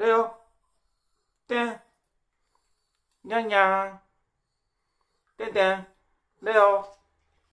Đây không? Tè. Nhà nhà. Tè tè. Đây không?